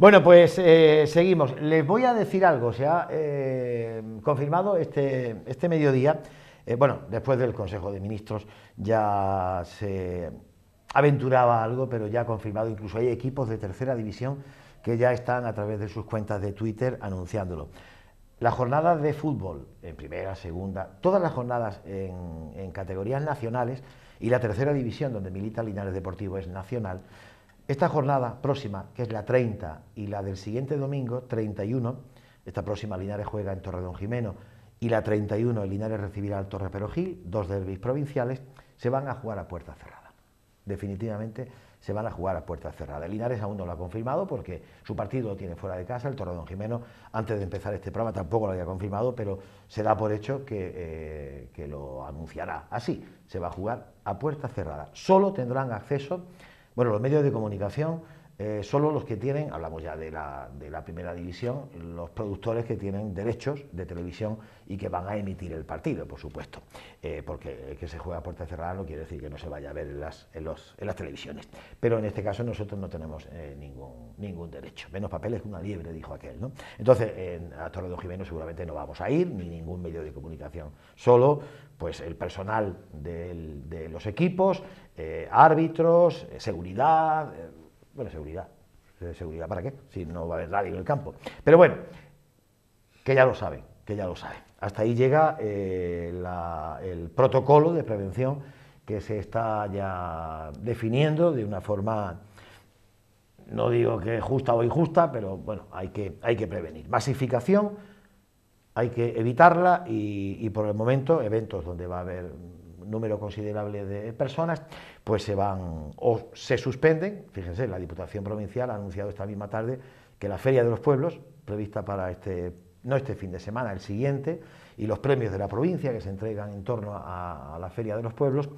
Bueno, pues eh, seguimos. Les voy a decir algo. Se ha eh, confirmado este, este mediodía, eh, bueno, después del Consejo de Ministros ya se aventuraba algo, pero ya ha confirmado, incluso hay equipos de tercera división que ya están a través de sus cuentas de Twitter anunciándolo. Las jornadas de fútbol, en primera, segunda, todas las jornadas en, en categorías nacionales y la tercera división, donde milita Linares Deportivo, es nacional, esta jornada próxima, que es la 30 y la del siguiente domingo, 31, esta próxima Linares juega en Torredón Jimeno y la 31 Linares recibirá al Torre Perojil, dos derbis provinciales, se van a jugar a puerta cerrada. Definitivamente se van a jugar a puerta cerrada. Linares aún no lo ha confirmado porque su partido lo tiene fuera de casa, el Torredón Jimeno, antes de empezar este programa tampoco lo había confirmado, pero se da por hecho que, eh, que lo anunciará. Así, se va a jugar a puerta cerrada. Solo tendrán acceso bueno, los medios de comunicación eh, solo los que tienen, hablamos ya de la, primera división, los productores que tienen derechos de televisión y que van a emitir el partido, por supuesto, eh, porque que se juega a puerta cerrada no quiere decir que no se vaya a ver en las, en las televisiones. Pero en este caso nosotros no tenemos eh, ningún, ningún derecho, menos papeles que una liebre, dijo aquel. ¿no? Entonces, a Torre de Jimeno seguramente no vamos a ir, ni ningún medio de comunicación, solo pues el personal de los equipos, eh, árbitros, eh, seguridad, eh, bueno, seguridad, seguridad para qué, si no va a haber nadie en el campo. Pero bueno, que ya lo saben, que ya lo saben. Hasta ahí llega el protocolo de prevención que se está ya definiendo de una forma, no digo que justa o injusta, pero bueno, hay que, hay que prevenir. Masificación hay que evitarla y, por el momento eventos donde va a haber un número considerable de personas, pues se van o se suspenden. Fíjense, la Diputación Provincial ha anunciado esta misma tarde que la Feria de los Pueblos, prevista para este, no este fin de semana, el siguiente, y los premios de la provincia que se entregan en torno a la Feria de los Pueblos,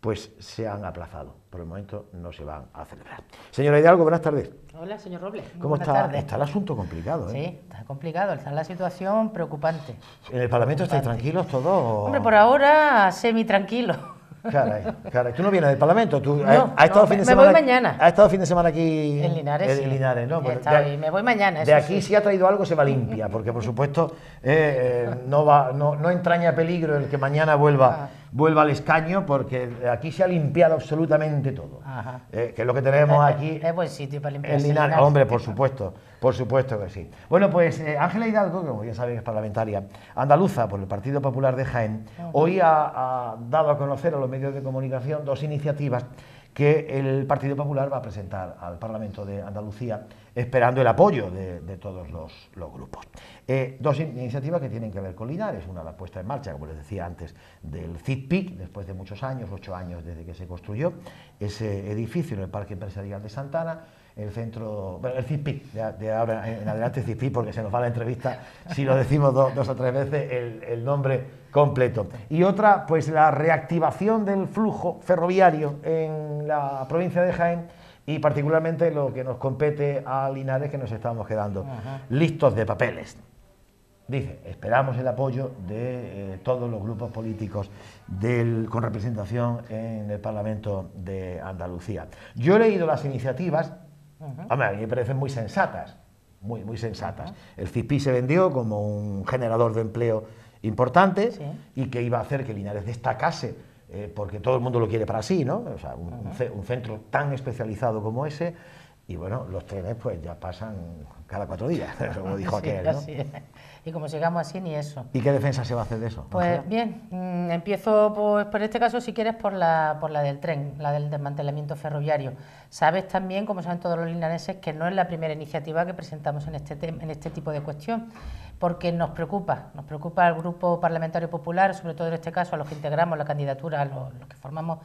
pues se han aplazado. Por el momento no se van a celebrar. Señora Hidalgo, buenas tardes. Hola, señor Robles. ¿Cómo está? Está el asunto complicado, ¿eh? Sí, está complicado, está la situación preocupante. ¿En el Parlamento estáis tranquilos todos? Hombre, por ahora semi tranquilo. Caray, caray. Tú no vienes del Parlamento, tú no, eh, fin de me semana. Voy mañana. ¿Ha estado fin de semana aquí en Linares. En Linares, ¿no? me voy mañana. de aquí si ha traído algo se va limpia, porque por supuesto eh, eh, no va, no, entraña peligro el que mañana vuelva. Ah vuelva al escaño porque aquí se ha limpiado absolutamente todo. Eh, que es lo que tenemos eh, aquí. Eh, es buen sitio para limpiar. hombre, por supuesto, por supuesto que sí. Bueno, pues Ángela Hidalgo, como ya saben, es parlamentaria andaluza por el Partido Popular de Jaén, hoy ha dado a conocer a los medios de comunicación dos iniciativas que el Partido Popular va a presentar al Parlamento de Andalucía esperando el apoyo de, todos los, grupos. Eh, dos iniciativas que tienen que ver con Linares, una la puesta en marcha, como les decía antes, del CITPIC, después de muchos años, ocho años desde que se construyó ese edificio en el Parque Empresarial de Santana, el centro, bueno, el CITPIC... de, ahora en adelante CITPIC... porque se nos va la entrevista si lo decimos dos o tres veces el, nombre completo. Y otra, pues la reactivación del flujo ferroviario en la provincia de Jaén, y particularmente lo que nos compete a Linares que nos estamos quedando listos de papeles. Dice, esperamos el apoyo de eh, todos los grupos políticos del, con representación en el Parlamento de Andalucía. Yo he leído las iniciativas, a mí me parecen muy sensatas, muy, muy sensatas. El CIPI se vendió como un generador de empleo importante y que iba a hacer que Linares destacase eh, porque todo el mundo lo quiere para sí, ¿no? O sea, un, centro tan especializado como ese y bueno, los trenes pues ya pasan cada cuatro días, como dijo aquel. Y como sigamos así, ni eso. ¿Y qué defensa se va a hacer de eso? Pues bien, mm, empiezo por este caso, si quieres, por la, por la del tren, la del desmantelamiento ferroviario. Sabes también, como saben todos los linaneses, que no es la primera iniciativa que presentamos en este, en este tipo de cuestión, porque nos preocupa, nos preocupa al Grupo Parlamentario Popular, sobre todo en este caso a los que integramos la candidatura, a los que formamos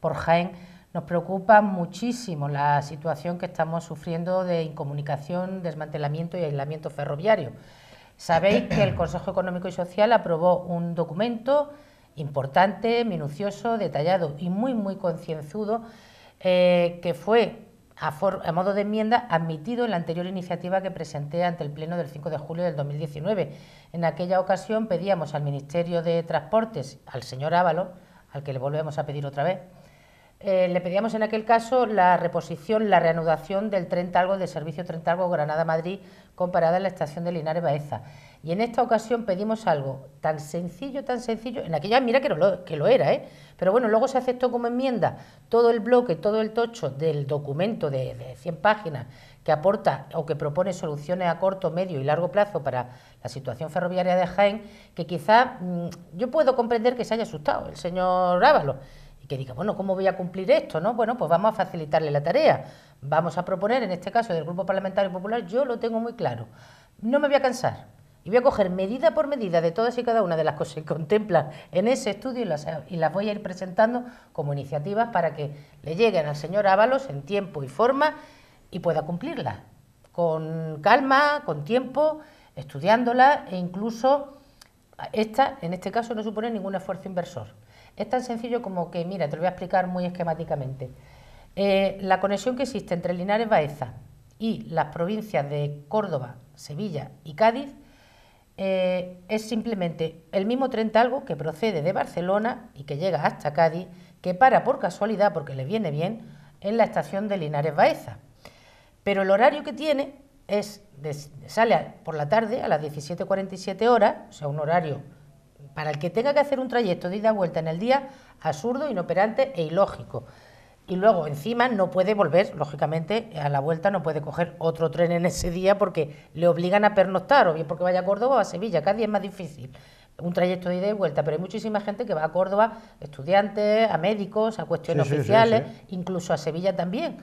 por Jaén, nos preocupa muchísimo la situación que estamos sufriendo de incomunicación, desmantelamiento y aislamiento ferroviario. Sabéis que el Consejo Económico y Social aprobó un documento importante, minucioso, detallado y muy, muy concienzudo, eh, que fue, a, a, modo de enmienda, admitido en la anterior iniciativa que presenté ante el Pleno del 5 de julio del 2019. En aquella ocasión pedíamos al Ministerio de Transportes, al señor Ávalo, al que le volvemos a pedir otra vez, eh, le pedíamos en aquel caso la reposición, la reanudación del tren Talgo, del servicio 30 algo Granada-Madrid, comparada a la estación de Linares Baeza. Y en esta ocasión pedimos algo tan sencillo, tan sencillo, en aquella mira que, lo, que lo era, ¿eh? pero bueno, luego se aceptó como enmienda todo el bloque, todo el tocho del documento de, 100 páginas que aporta o que propone soluciones a corto, medio y largo plazo para la situación ferroviaria de Jaén, que quizá mm, yo puedo comprender que se haya asustado el señor Ábalos que diga, bueno, ¿cómo voy a cumplir esto? ¿no? Bueno, pues vamos a facilitarle la tarea. Vamos a proponer, en este caso del Grupo Parlamentario Popular, yo lo tengo muy claro. No me voy a cansar y voy a coger medida por medida de todas y cada una de las cosas que contemplan en ese estudio y las, voy a ir presentando como iniciativas para que le lleguen al señor Ábalos en tiempo y forma y pueda cumplirlas. Con calma, con tiempo, estudiándola e incluso esta, en este caso, no supone ningún esfuerzo inversor. Es tan sencillo como que, mira, te lo voy a explicar muy esquemáticamente. Eh, la conexión que existe entre Linares Baeza y las provincias de Córdoba, Sevilla y Cádiz eh, es simplemente el mismo tren algo que procede de Barcelona y que llega hasta Cádiz, que para por casualidad, porque le viene bien, en la estación de Linares Baeza. Pero el horario que tiene es sale por la tarde a las 17.47 horas, o sea, un horario para el que tenga que hacer un trayecto de ida y vuelta en el día, absurdo, inoperante e ilógico. Y luego, encima, no puede volver, lógicamente, a la vuelta no puede coger otro tren en ese día porque le obligan a pernoctar, o bien porque vaya a Córdoba o a Sevilla, cada día es más difícil un trayecto de ida y vuelta, pero hay muchísima gente que va a Córdoba, estudiantes, a médicos, a cuestiones oficiales, incluso a Sevilla también.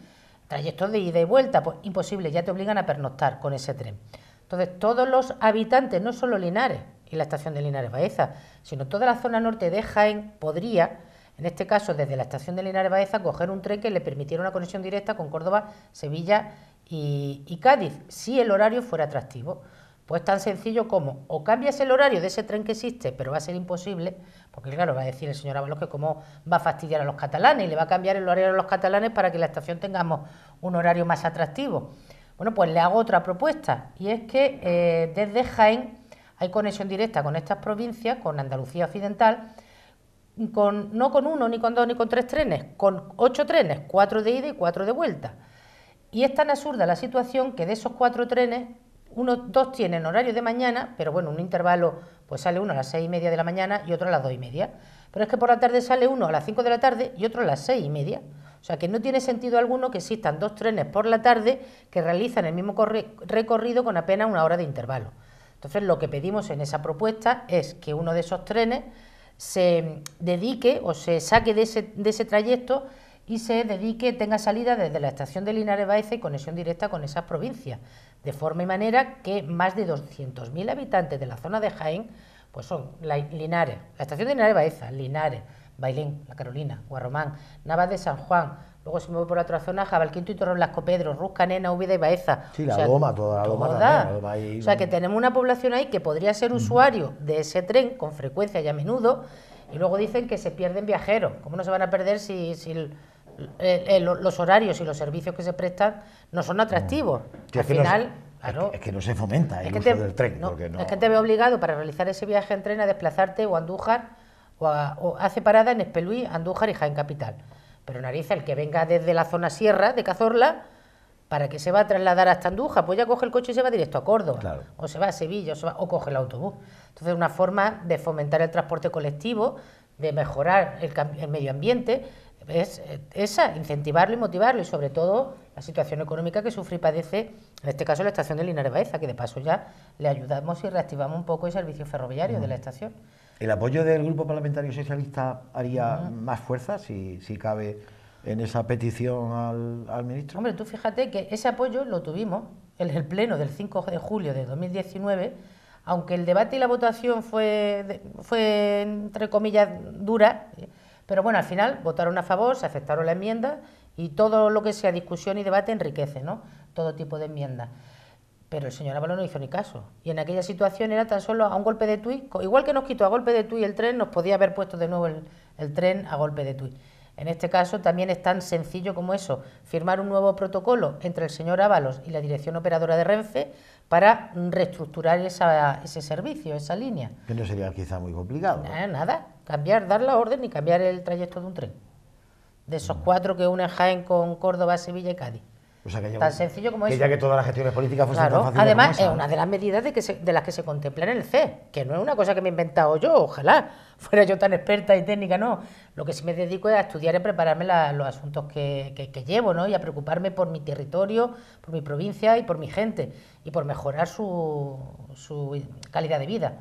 Trayecto de ida y vuelta, pues imposible, ya te obligan a pernoctar con ese tren. Entonces, todos los habitantes, no solo Linares, la estación de Linares Baeza, sino toda la zona norte de Jaén podría, en este caso desde la estación de Linares Baeza, coger un tren que le permitiera una conexión directa con Córdoba, Sevilla y, Cádiz, si el horario fuera atractivo. Pues tan sencillo como o cambias el horario de ese tren que existe, pero va a ser imposible, porque claro, va a decir el señor Avalos que cómo va a fastidiar a los catalanes y le va a cambiar el horario a los catalanes para que la estación tengamos un horario más atractivo. Bueno, pues le hago otra propuesta y es que eh, desde Jaén hay conexión directa con estas provincias, con Andalucía Occidental, con, no con uno, ni con dos, ni con tres trenes, con ocho trenes, cuatro de ida y cuatro de vuelta. Y es tan absurda la situación que de esos cuatro trenes, uno dos tienen horario de mañana, pero bueno, un intervalo, pues sale uno a las seis y media de la mañana y otro a las dos y media. Pero es que por la tarde sale uno a las cinco de la tarde y otro a las seis y media. O sea que no tiene sentido alguno que existan dos trenes por la tarde que realizan el mismo recorrido con apenas una hora de intervalo. Entonces, lo que pedimos en esa propuesta es que uno de esos trenes se dedique o se saque de ese, trayecto y se dedique, tenga salida desde la estación de Linares Baeza y conexión directa con esas provincias, de forma y manera que más de 200.000 habitantes de la zona de Jaén, pues son la, Linares, la estación de Linares Baeza, Linares, Bailén, La Carolina, Guarromán, Navas de San Juan, luego se mueve por la otra zona, Jabalquinto y Torón, Las Copedros, Rusca, Nena, Úbeda y Baeza. Sí, la o toda la Loma, O sea, que mm. tenemos una población ahí que podría ser usuario de ese tren con frecuencia y a menudo, y luego dicen que se pierden viajeros. ¿Cómo no se van a perder si, los horarios y los servicios que se prestan no son mm. atractivos? Al final... es, que, no se fomenta el uso del tren. Es que te ve obligado para realizar ese viaje en tren a desplazarte o a Andújar o hace parada en Espeluí, Andújar y Jaén Capital. Pero nariz, el que venga desde la zona sierra de Cazorla, ¿para qué se va a trasladar hasta Andújar? Pues ya coge el coche y se va directo a Córdoba, o se va a Sevilla, o, coge el autobús. Entonces, una forma de fomentar el transporte colectivo, de mejorar el, medio ambiente, es esa, incentivarlo y motivarlo, y sobre todo la situación económica que sufre y padece, en este caso la estación de Linares Baeza, que de paso ya le ayudamos y reactivamos un poco el servicio ferroviario de la estación. ¿El apoyo del Grupo Parlamentario Socialista haría más fuerza, si, cabe, en esa petición al, ministro? Hombre, tú fíjate que ese apoyo lo tuvimos en el Pleno del 5 de julio de 2019, aunque el debate y la votación fue, fue entre comillas, dura, pero bueno, al final votaron a favor, se aceptaron la enmienda y todo lo que sea discusión y debate enriquece, ¿no? Todo tipo de enmiendas. Pero el señor Ábalos no hizo ni caso. Y en aquella situación era tan solo a un golpe de tuit. Igual que nos quitó a golpe de tuit el tren, nos podía haber puesto de nuevo el, tren a golpe de tuit. En este caso también es tan sencillo como eso, firmar un nuevo protocolo entre el señor Ábalos y la Dirección Operadora de Renfe para reestructurar ese servicio, esa línea. Que no sería quizá muy complicado. Nada, nada, cambiar, dar la orden y cambiar el trayecto de un tren. De esos mm. cuatro que unen Jaén con Córdoba, Sevilla y Cádiz. O sea, que tan sencillo como que que todas las gestiones políticas fuesen fáciles Además, es una de las medidas de, las que se contempla en el CE, que no es una cosa que me he inventado yo, ojalá fuera yo tan experta y técnica, no. Lo que sí me dedico es a estudiar y prepararme los asuntos que, llevo, ¿no? Y a preocuparme por mi territorio, por mi provincia y por mi gente, y por mejorar su, su calidad de vida.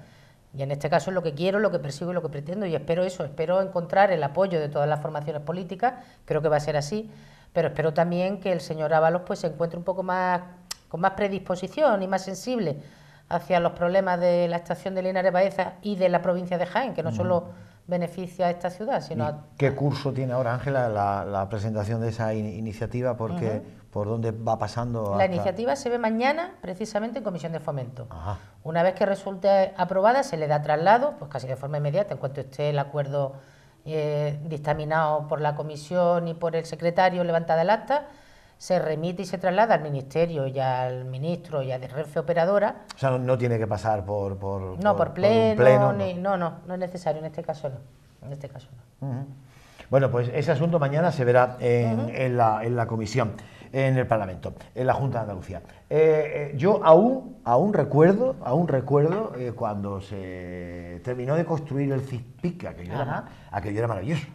Y en este caso es lo que quiero, lo que persigo y lo que pretendo, y espero eso, espero encontrar el apoyo de todas las formaciones políticas, creo que va a ser así pero espero también que el señor Ábalos pues, se encuentre un poco más, con más predisposición y más sensible hacia los problemas de la estación de Linares Baeza y de la provincia de Jaén, que no solo beneficia a esta ciudad, sino a... ¿Qué curso tiene ahora, Ángela, la, presentación de esa iniciativa? Porque, ¿Por dónde va pasando? La iniciativa se ve mañana, precisamente, en Comisión de Fomento. Una vez que resulte aprobada, se le da traslado, pues casi de forma inmediata, en cuanto esté el acuerdo eh, dictaminado por la comisión y por el secretario levantada el acta, se remite y se traslada al ministerio y al ministro y a de red Operadora. O sea, no, tiene que pasar por... no, por, pleno, ni, no. no. no, es necesario, en este caso no. En este caso no. Bueno, pues ese asunto mañana se verá en, en, en la comisión en el Parlamento, en la Junta de Andalucía. Eh, eh, yo aún, aún recuerdo, aún recuerdo eh, cuando se terminó de construir el CISPIC, aquello, era, aquello era, maravilloso.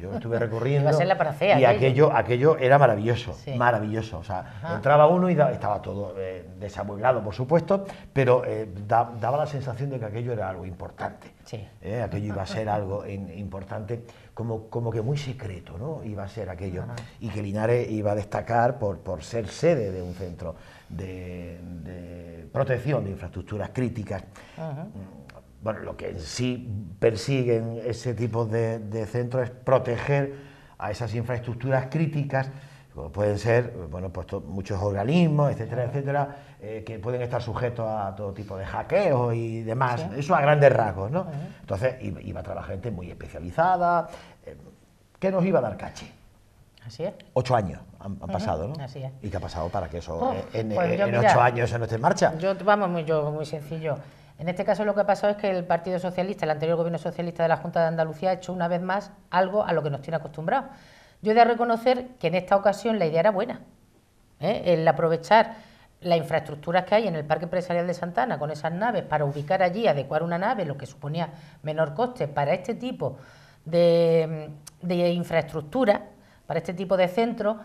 Yo estuve recorriendo. y aquello, aquello era maravilloso, maravilloso. O sea, entraba uno y estaba todo desamueblado, por supuesto, pero daba la sensación de que aquello era algo importante. Sí. aquello iba a ser algo importante como, que muy secreto, ¿no? Iba a ser aquello. Y que Linares iba a destacar por, ser sede de un centro de, protección de infraestructuras críticas. Bueno, lo que en sí persiguen ese tipo de, centros es proteger a esas infraestructuras críticas, como pueden ser, bueno, pues muchos organismos, etcétera, etcétera, eh, que pueden estar sujetos a todo tipo de hackeos y demás. Eso a grandes rasgos, ¿no? Entonces iba a trabajar gente muy especializada. Eh, ¿Qué nos iba a dar caché? Así es. Ocho años han, pasado, ¿no? Así es. ¿Y qué ha pasado para que eso eh, en, pues ocho años no esté en marcha? vamos, muy, yo, muy sencillo. En este caso lo que ha pasado es que el Partido Socialista, el anterior gobierno socialista de la Junta de Andalucía, ha hecho una vez más algo a lo que nos tiene acostumbrados. Yo he de reconocer que en esta ocasión la idea era buena. El aprovechar las infraestructuras que hay en el Parque Empresarial de Santana con esas naves para ubicar allí, adecuar una nave, lo que suponía menor coste para este tipo de, infraestructura, para este tipo de centro,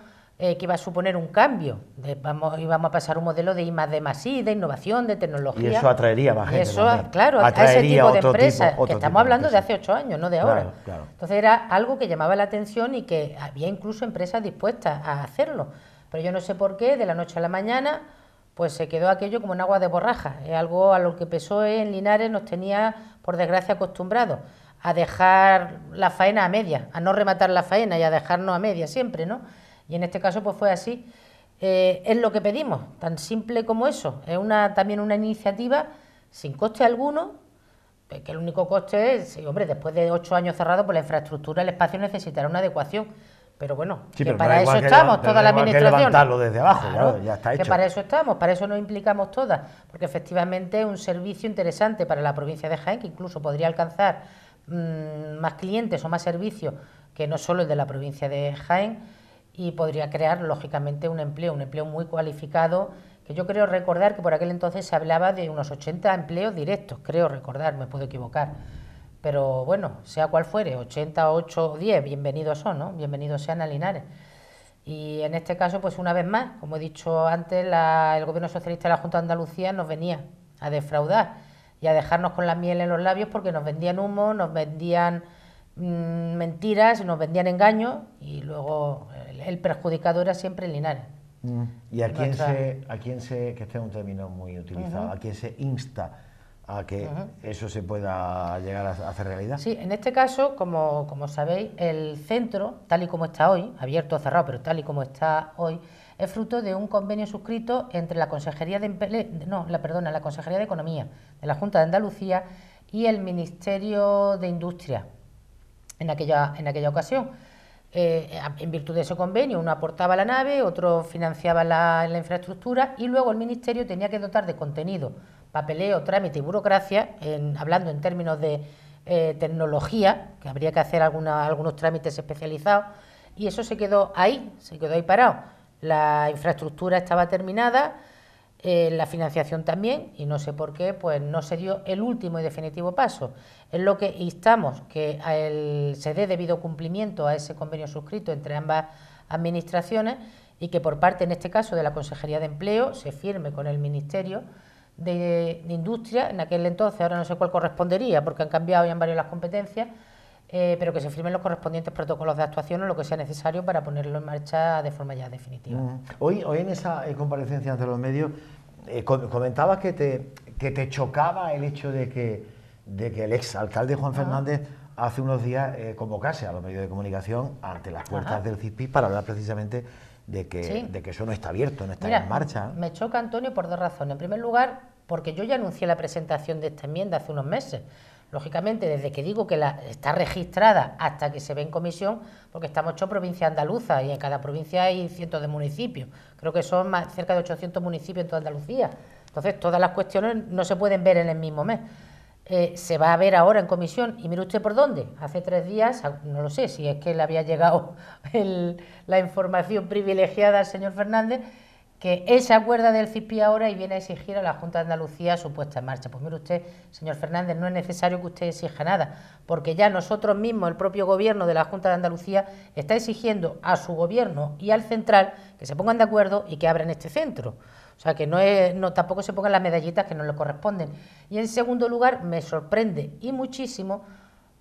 eh, que iba a suponer un cambio. vamos, íbamos a pasar un modelo de I, de de innovación, de tecnología. Y eso atraería más gente. eso, claro, a ese tipo de empresas, que estamos hablando de, hace ocho años, no de ahora. Entonces era algo que llamaba la atención y que había incluso empresas dispuestas a hacerlo. Pero yo no sé por qué, de la noche a la mañana, pues se quedó aquello como en agua de borraja. Es algo a lo que pesó en Linares nos tenía, por desgracia, acostumbrado a dejar la faena a media, a no rematar la faena y a dejarnos a media siempre, ¿no? Y en este caso pues fue así. Eh, es lo que pedimos, tan simple como eso. Es una, también una iniciativa sin coste alguno, pues, que el único coste es, hombre, después de ocho años cerrados, pues la infraestructura, el espacio necesitará una adecuación. Pero bueno, que para eso estamos, toda la administración. para eso estamos, para eso nos implicamos todas, porque efectivamente es un servicio interesante para la provincia de Jaén, que incluso podría alcanzar mm, más clientes o más servicios que no solo el de la provincia de Jaén, y podría crear, lógicamente, un empleo, un empleo muy cualificado, que yo creo recordar que por aquel entonces se hablaba de unos 80 empleos directos, creo recordar, me puedo equivocar pero bueno, sea cual fuere, 80, 8, 10, bienvenidos son, ¿no? Bienvenidos sean a Linares. Y en este caso, pues una vez más, como he dicho antes, el Gobierno Socialista de la Junta de Andalucía nos venía a defraudar y a dejarnos con la miel en los labios porque nos vendían humo, nos vendían mm, mentiras, nos vendían engaños y luego el, perjudicado era siempre Linares. Mm. ¿Y a quién, se, a quién se, que este es un término muy utilizado, a quién se insta a que eso se pueda llegar a hacer realidad? Sí, en este caso, como, sabéis, el centro, tal y como está hoy, abierto o cerrado, pero tal y como está hoy, es fruto de un convenio suscrito entre la Consejería de no, la perdona, la Consejería de Economía de la Junta de Andalucía y el Ministerio de Industria en aquella, en aquella ocasión. Eh, en virtud de ese convenio, uno aportaba la nave, otro financiaba la, infraestructura y luego el Ministerio tenía que dotar de contenido, papeleo, trámite y burocracia, hablando en términos de eh, tecnología, que habría que hacer algunos trámites especializados, y eso se quedó ahí, se quedó ahí parado. La infraestructura estaba terminada, eh, la financiación también, y no sé por qué, pues no se dio el último y definitivo paso. Es lo que instamos, que se dé debido cumplimiento a ese convenio suscrito entre ambas administraciones y que por parte, en este caso, de la Consejería de Empleo se firme con el Ministerio de, Industria, en aquel entonces, ahora no sé cuál correspondería, porque han cambiado ya en varias las competencias, eh, pero que se firmen los correspondientes protocolos de actuación o lo que sea necesario para ponerlo en marcha de forma ya definitiva. Hoy, hoy en esa eh, comparecencia ante los medios eh, comentabas que te, que te chocaba el hecho de que, de que el exalcalde Juan ah. Fernández hace unos días convocase a los medios de comunicación ante las puertas del CISPI para hablar precisamente de que, eso no está abierto, no está en marcha. Me choca, Antonio, por dos razones. En primer lugar, porque yo ya anuncié la presentación de esta enmienda hace unos meses. Lógicamente, desde que digo que la, está registrada hasta que se ve en comisión, porque estamos ocho provincias andaluzas y en cada provincia hay cientos de municipios. Creo que son más, cerca de 800 municipios en toda Andalucía. Entonces, todas las cuestiones no se pueden ver en el mismo mes. Eh, se va a ver ahora en comisión. Y mire usted por dónde. Hace tres días, no lo sé si es que le había llegado la información privilegiada al señor Fernández, que él se acuerda del CIPI ahora y viene a exigir a la Junta de Andalucía su puesta en marcha. Pues mire usted, señor Fernández, no es necesario que usted exija nada, porque ya nosotros mismos, el propio gobierno de la Junta de Andalucía, está exigiendo a su gobierno y al central que se pongan de acuerdo y que abran este centro. O sea, que no, no tampoco se pongan las medallitas que no le corresponden. Y en segundo lugar, me sorprende y muchísimo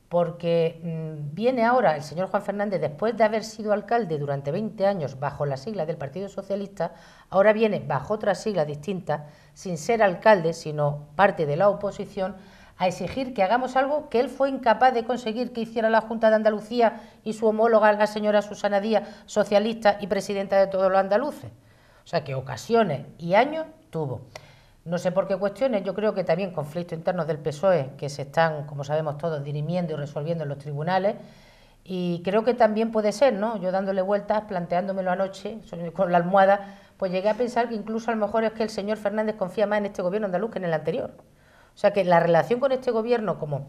porque mm, viene ahora el señor Juan Fernández, después de haber sido alcalde durante 20 años bajo la sigla del Partido Socialista, ahora viene bajo otra sigla distinta, sin ser alcalde, sino parte de la oposición, a exigir que hagamos algo que él fue incapaz de conseguir que hiciera la Junta de Andalucía y su homóloga, la señora Susana Díaz, socialista y presidenta de todos los andaluces. O sea que ocasiones y años tuvo. No sé por qué cuestiones, yo creo que también conflictos internos del PSOE que se están, como sabemos todos, dirimiendo y resolviendo en los tribunales. Y creo que también puede ser, ¿no? Yo dándole vueltas, planteándomelo anoche, con la almohada, pues llegué a pensar que incluso a lo mejor es que el señor Fernández confía más en este gobierno andaluz que en el anterior. O sea que la relación con este gobierno como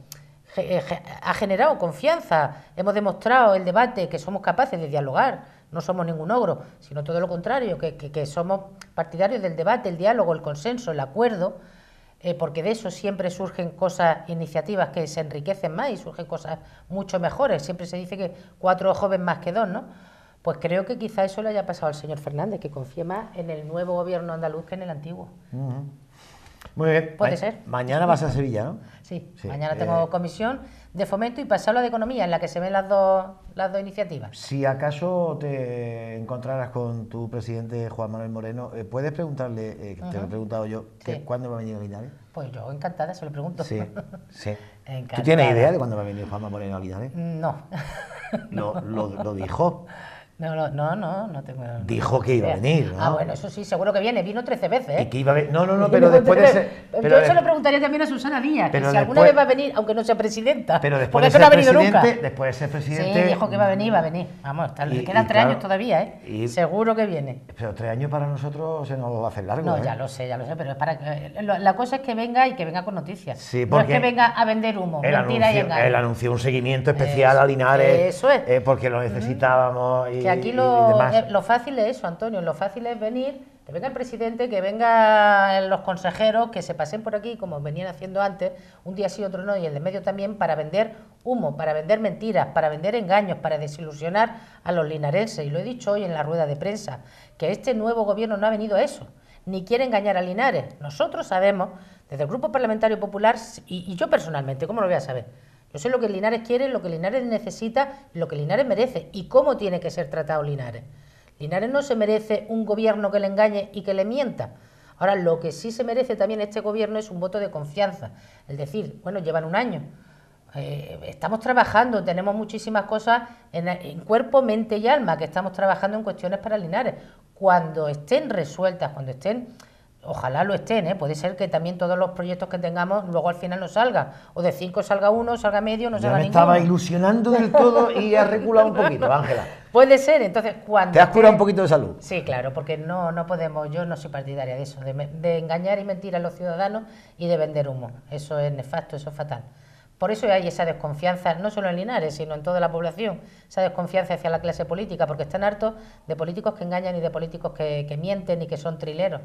eh, ha generado confianza, hemos demostrado el debate, que somos capaces de dialogar, no somos ningún ogro, sino todo lo contrario, que, que, somos partidarios del debate, el diálogo, el consenso, el acuerdo, eh, porque de eso siempre surgen cosas, iniciativas que se enriquecen más y surgen cosas mucho mejores. Siempre se dice que cuatro jóvenes más que dos, ¿no? Pues creo que quizá eso le haya pasado al señor Fernández, que confía más en el nuevo gobierno andaluz que en el antiguo. Muy bien. Puede ser. Mañana vas a Sevilla, ¿no? Sí, mañana eh, tengo comisión de fomento y pasarlo a de economía, en la que se ven las dos, las dos iniciativas. Si acaso te encontraras con tu presidente Juan Manuel Moreno, eh, ¿puedes preguntarle, eh, te lo he preguntado yo, cuándo va a venir a Linares? Pues yo encantada, se lo pregunto. Sí, sí. ¿Tú tienes idea de cuándo va a venir Juan Manuel Moreno a Linares? No. no lo dijo. No, no, no, no, tengo. Dijo que iba a venir. ¿no? Ah, bueno, eso sí, seguro que viene. Vino 13 veces. ¿eh? Y que iba a venir... No, no, no, pero después de ser. Pero yo eso lo preguntaría también a Susana Díaz, que si alguna vez va a venir, aunque no sea presidenta. Pero después de ser no ha Después de ser presidente. Sí, dijo que iba a venir, va a venir. Vamos, tal, y, quedan tres años todavía, ¿eh? seguro que viene. Pero tres años para nosotros se nos va a hacer largo. No, ¿eh? ya lo sé, ya lo sé, pero es para. Eh, la cosa es que venga y que venga con noticias. Sí, porque. No es que venga a vender humo. Él, anunció, un seguimiento especial a Linares. Eso es. Eh, porque lo necesitábamos aquí eh, lo, fácil es eso, Antonio, lo fácil es venir, que venga el presidente, que vengan los consejeros, que se pasen por aquí, como venían haciendo antes, un día sí, otro no, y el de medio también, para vender humo, para vender mentiras, para vender engaños, para desilusionar a los Linareses Y lo he dicho hoy en la rueda de prensa, que este nuevo gobierno no ha venido a eso, ni quiere engañar a Linares. Nosotros sabemos, desde el Grupo Parlamentario Popular, y yo personalmente, ¿cómo lo voy a saber? Yo sé lo que Linares quiere, lo que Linares necesita, lo que Linares merece y cómo tiene que ser tratado Linares. Linares no se merece un gobierno que le engañe y que le mienta. Ahora, lo que sí se merece también este gobierno es un voto de confianza. Es decir, bueno, llevan un año. Eh, estamos trabajando, tenemos muchísimas cosas en, cuerpo, mente y alma que estamos trabajando en cuestiones para Linares. Cuando estén resueltas, cuando estén Ojalá lo estén, ¿eh? puede ser que también todos los proyectos que tengamos luego al final no salga. O de cinco salga uno, salga medio, no salga me estaba ilusionando del todo y ha reculado un poquito, Ángela. Puede ser, entonces cuando... Te has curado un poquito de salud. Sí, claro, porque no, no podemos, yo no soy partidaria de eso, de, engañar y mentir a los ciudadanos y de vender humo. Eso es nefasto, eso es fatal. Por eso hay esa desconfianza, no solo en Linares, sino en toda la población, esa desconfianza hacia la clase política, porque están hartos de políticos que engañan y de políticos que mienten y que son trileros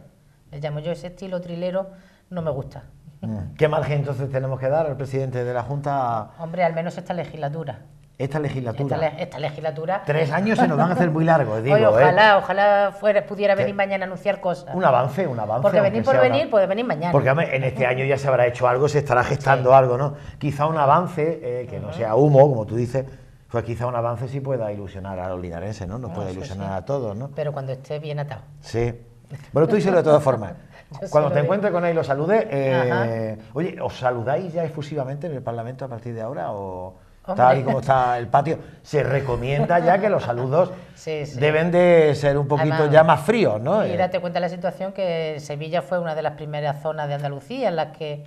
llamo yo, ese estilo trilero no me gusta. Eh, ¿Qué margen entonces tenemos que dar al presidente de la Junta? Hombre, al menos esta legislatura. Esta legislatura. Esta, legislatura. Tres años se nos van a hacer muy largos, digo. ¿eh? ojalá, ojalá pudiera venir mañana a anunciar cosas. Un avance, un avance. Porque venir por venir, puede venir mañana. Porque en este año ya se habrá hecho algo, se estará gestando algo, ¿no? Quizá un avance, eh, que no sea humo, como tú dices, pues quizá un avance sí pueda ilusionar a los linarenses, ¿no? Nos puede ilusionar a todos, ¿no? Pero cuando esté bien atado. Sí. Bueno, tú díselo de todas formas. Cuando te encuentres con él, lo saludes. Eh, oye, ¿os saludáis ya exclusivamente en el Parlamento a partir de ahora o...? Tal y como está el patio, se recomienda ya que los saludos deben de ser un poquito ya más fríos, ¿no? Y eh. date cuenta de la situación que Sevilla fue una de las primeras zonas de Andalucía en las que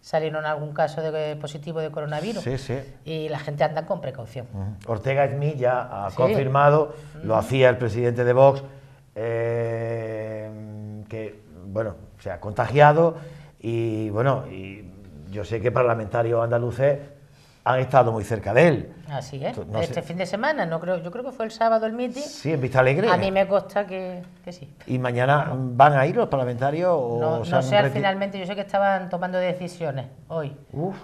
salieron algún caso positivo de coronavirus. Sí, sí. Y la gente anda con precaución. Ortega Smith ya ha confirmado, lo hacía el presidente de Vox, eh, que, bueno, se ha contagiado y, bueno, y yo sé que parlamentarios andaluces han estado muy cerca de él. Así es. este fin de semana, no creo, yo creo que fue el sábado el meeting Sí, en Vista Alegre. A mí me consta que, sí. ¿Y mañana van a ir los parlamentarios? O no, no sé finalmente, yo sé que estaban tomando decisiones hoy.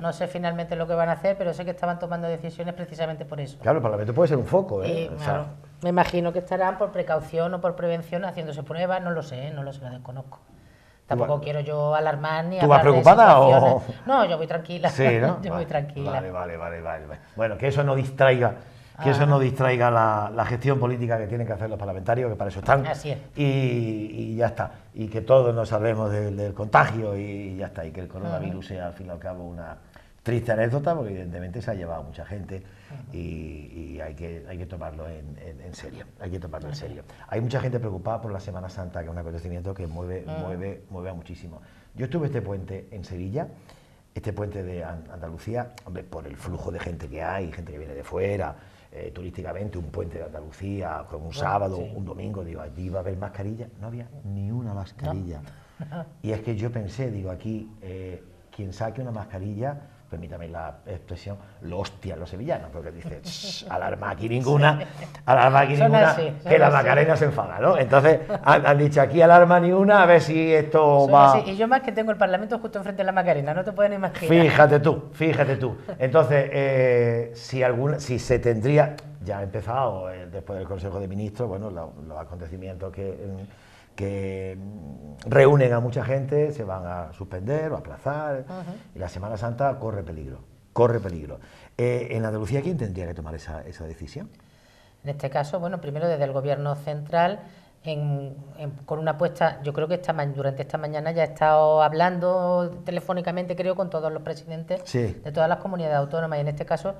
No sé finalmente lo que van a hacer, pero sé que estaban tomando decisiones precisamente por eso. Claro, el Parlamento puede ser un foco. ¿eh? Me imagino que estarán por precaución o por prevención haciéndose pruebas, no lo sé, no lo sé, lo desconozco. Tampoco quiero yo alarmar ni ¿Tú vas preocupada o...? No, yo voy tranquila. Sí, yo voy tranquila. Vale, vale, vale, vale. Bueno, que eso no distraiga que eso ah. no distraiga la, gestión política que tienen que hacer los parlamentarios, que para eso están. Así es. Y, ya está. Y que todos nos salvemos del, contagio y ya está. Y que el coronavirus sea al fin y al cabo una, triste anécdota, porque evidentemente se ha llevado a mucha gente y, hay, que, hay que tomarlo en, serio. Hay que tomarlo en serio. Hay mucha gente preocupada por la Semana Santa, que es un acontecimiento que mueve, mm. mueve, mueve muchísimo. Yo estuve este puente en Sevilla, este puente de Andalucía, hombre, por el flujo de gente que hay, gente que viene de fuera, eh, turísticamente, un puente de Andalucía, con un ah, sábado, un domingo, digo, allí va a haber mascarilla. No había ni una mascarilla. y es que yo pensé, digo, aquí, eh, quien saque una mascarilla permítame la expresión, lo hostia los sevillanos, porque dice, alarma aquí ninguna, alarma aquí ninguna, que la Macarena se enfada, ¿no? Entonces han, dicho aquí alarma ni una, a ver si esto va... Y yo más que tengo el Parlamento justo enfrente de la Macarena, no te pueden imaginar. Fíjate tú, fíjate tú. Entonces, eh, si, alguna, si se tendría, ya ha empezado eh, después del Consejo de Ministros, bueno, los acontecimientos que... Mm, que reúnen a mucha gente, se van a suspender o aplazar, y la Semana Santa corre peligro, corre peligro. Eh, ¿En Andalucía quién tendría que tomar esa, esa, decisión? En este caso, bueno, primero desde el Gobierno Central, en, con una apuesta, yo creo que esta, durante esta mañana ya he estado hablando telefónicamente, creo, con todos los presidentes de todas las comunidades autónomas, y en este caso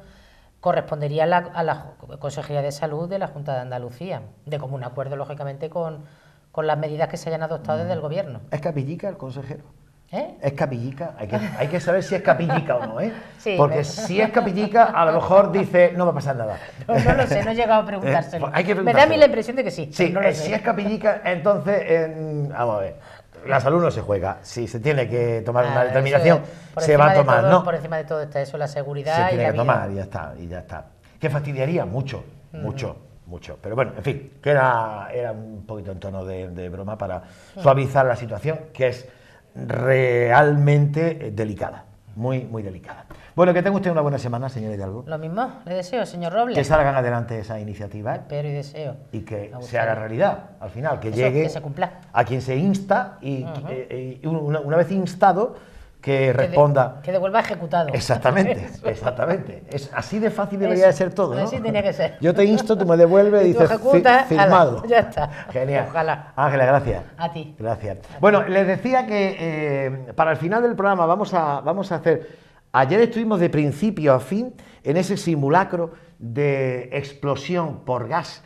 correspondería a la, a la Consejería de Salud de la Junta de Andalucía, de común acuerdo, lógicamente, con con las medidas que se hayan adoptado desde el mm. gobierno. ¿Es capillica el consejero? ¿Eh? ¿Es capillica? Hay que, saber si es capillica o no, ¿eh? Porque si es capillica, a lo mejor dice, no va a pasar nada. No, lo sé, no he llegado a eh, preguntárselo. Pues Me da a mí la impresión de que sí. Sí, eh, si es capillica, entonces, vamos a ver, la salud no se juega. Si se tiene que tomar una ah, determinación, se va a tomar, ¿no? Por encima de todo está eso, la seguridad se tiene y que tomar, y ya está, y ya está. Que fastidiaría mucho, mucho mucho. Pero bueno, en fin, que era, era un poquito en tono de, broma para suavizar la situación, que es realmente eh, delicada, muy, muy delicada. Bueno, que tenga usted una buena semana, señor Hidalgo. Lo mismo, le deseo, señor Robles. Que salgan adelante esa iniciativa. pero y deseo. Y que se haga realidad, al final, que llegue a quien se insta y, eh, eh, una, vez instado que responda. Que, devuelva ejecutado. Exactamente, exactamente. Es así de fácil debería de ser todo. ¿no? Así tenía que ser. Yo te insto, tú me devuelves y dices firmado. ya está. Genial. Ojalá. Ángela, gracias. A ti. Gracias. Bueno, les decía que eh, para el final del programa vamos a, vamos a hacer. Ayer estuvimos de principio a fin en ese simulacro de explosión por gas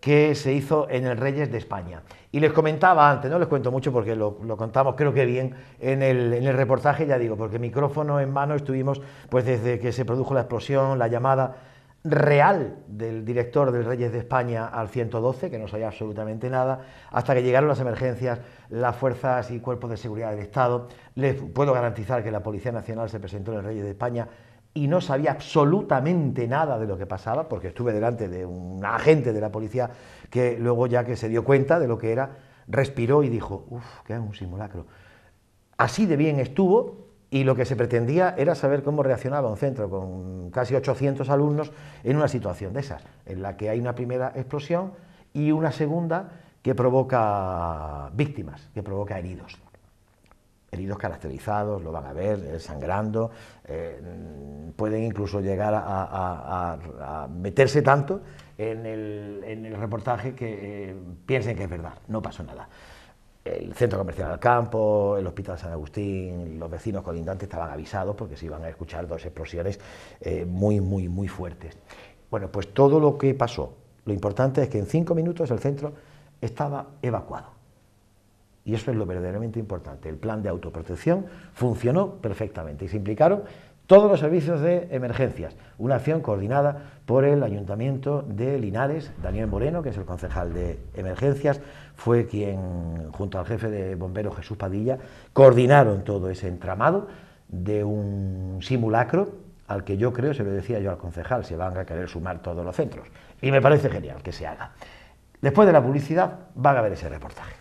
que se hizo en el Reyes de España. Y les comentaba antes, no les cuento mucho porque lo, contamos creo que bien en el, en el, reportaje, ya digo, porque micrófono en mano estuvimos pues desde que se produjo la explosión, la llamada real del director del Reyes de España al 112, que no sabía absolutamente nada, hasta que llegaron las emergencias, las fuerzas y cuerpos de seguridad del Estado. Les puedo garantizar que la Policía Nacional se presentó en el Reyes de España y no sabía absolutamente nada de lo que pasaba, porque estuve delante de un agente de la policía que luego ya que se dio cuenta de lo que era, respiró y dijo, uff, que es un simulacro. Así de bien estuvo y lo que se pretendía era saber cómo reaccionaba un centro con casi 800 alumnos en una situación de esas, en la que hay una primera explosión y una segunda que provoca víctimas, que provoca heridos heridos caracterizados, lo van a ver, eh, sangrando, eh, pueden incluso llegar a, meterse tanto en el, reportaje que eh, piensen que es verdad, no pasó nada. El centro comercial del campo, el hospital San Agustín, los vecinos colindantes estaban avisados porque se iban a escuchar dos explosiones muy, muy, muy fuertes. Bueno, pues todo lo que pasó, lo importante es que en cinco minutos el centro estaba evacuado y eso es lo verdaderamente importante, el plan de autoprotección funcionó perfectamente y se implicaron todos los servicios de emergencias, una acción coordinada por el Ayuntamiento de Linares, Daniel Moreno, que es el concejal de emergencias, fue quien, junto al jefe de bomberos Jesús Padilla, coordinaron todo ese entramado de un simulacro al que yo creo, se lo decía yo al concejal, se van a querer sumar todos los centros. Y me parece genial que se haga. Después de la publicidad van a ver ese reportaje.